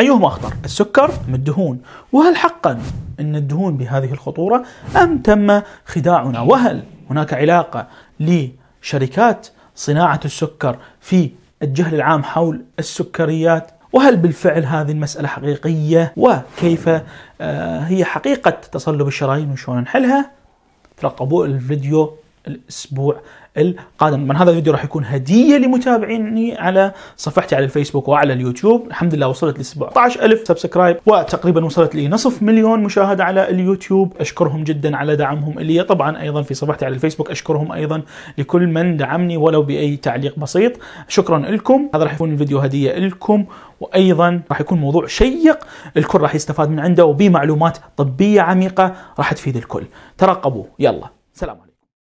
أيهما أخطر السكر أم الدهون وهل حقا أن الدهون بهذه الخطورة أم تم خداعنا وهل هناك علاقة لشركات صناعة السكر في الجهل العام حول السكريات وهل بالفعل هذه المسألة حقيقية وكيف آه، هي حقيقة تصلب الشرايين وشلون نحلها ترقبوا الفيديو الاسبوع القادم طبعا هذا الفيديو راح يكون هديه لمتابعيني على صفحتي على الفيسبوك وعلى اليوتيوب الحمد لله وصلت ل 17000 سبسكرايب وتقريبا وصلت لي نصف مليون مشاهده على اليوتيوب اشكرهم جدا على دعمهم لي طبعا ايضا في صفحتي على الفيسبوك اشكرهم ايضا لكل من دعمني ولو باي تعليق بسيط شكرا لكم هذا راح يكون الفيديو هديه لكم وايضا راح يكون موضوع شيق الكل راح يستفاد من عنده وبمعلومات طبيه عميقه راح تفيد الكل ترقبوا يلا سلام عليكم